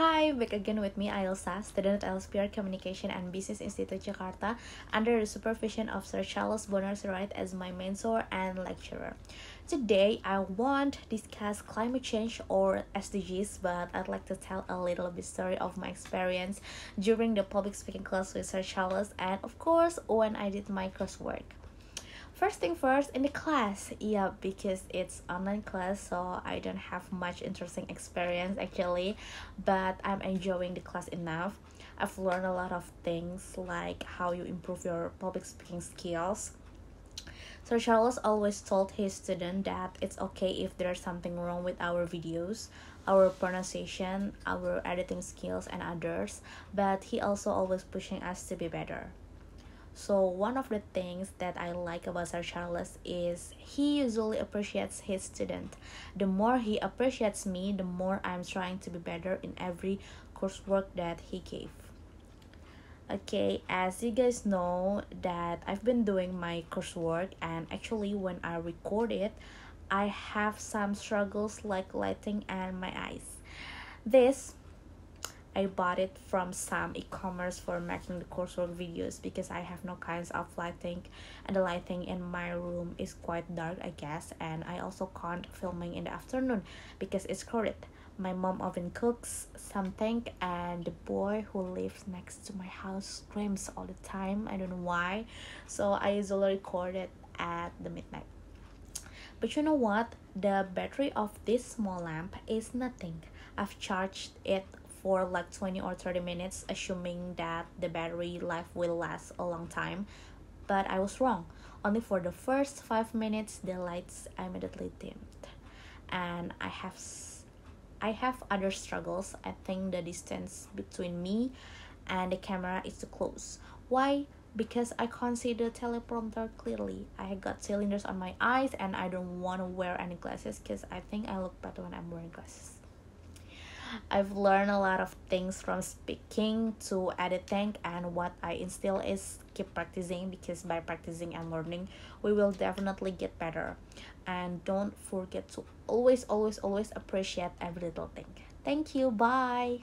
Hi, back again with me, Ailsa, student at LSPR Communication and Business Institute Jakarta, under the supervision of Sir Charles Bonner Wright as my mentor and lecturer. Today, I won't discuss climate change or SDGs, but I'd like to tell a little bit story of my experience during the public speaking class with Sir Charles and, of course, when I did my coursework first thing first in the class yeah because it's online class so i don't have much interesting experience actually but i'm enjoying the class enough i've learned a lot of things like how you improve your public speaking skills so charles always told his student that it's okay if there's something wrong with our videos our pronunciation our editing skills and others but he also always pushing us to be better so one of the things that I like about Sir Charles is he usually appreciates his student. The more he appreciates me, the more I'm trying to be better in every coursework that he gave. Okay, as you guys know that I've been doing my coursework and actually when I record it, I have some struggles like lighting and my eyes. This I bought it from some e-commerce for making the coursework videos because I have no kinds of lighting and the lighting in my room is quite dark I guess and I also can't filming in the afternoon because it's crowded. My mom often cooks something and the boy who lives next to my house screams all the time. I don't know why. So I usually record it at the midnight. But you know what? The battery of this small lamp is nothing. I've charged it for like 20 or 30 minutes assuming that the battery life will last a long time but i was wrong only for the first 5 minutes the lights immediately dimmed and i have i have other struggles i think the distance between me and the camera is too close why because I can't see the teleprompter clearly. I got cylinders on my eyes and I don't want to wear any glasses because I think I look better when I'm wearing glasses. I've learned a lot of things from speaking to editing and what I instill is keep practicing because by practicing and learning we will definitely get better and don't forget to always always always appreciate every little thing. Thank you. Bye.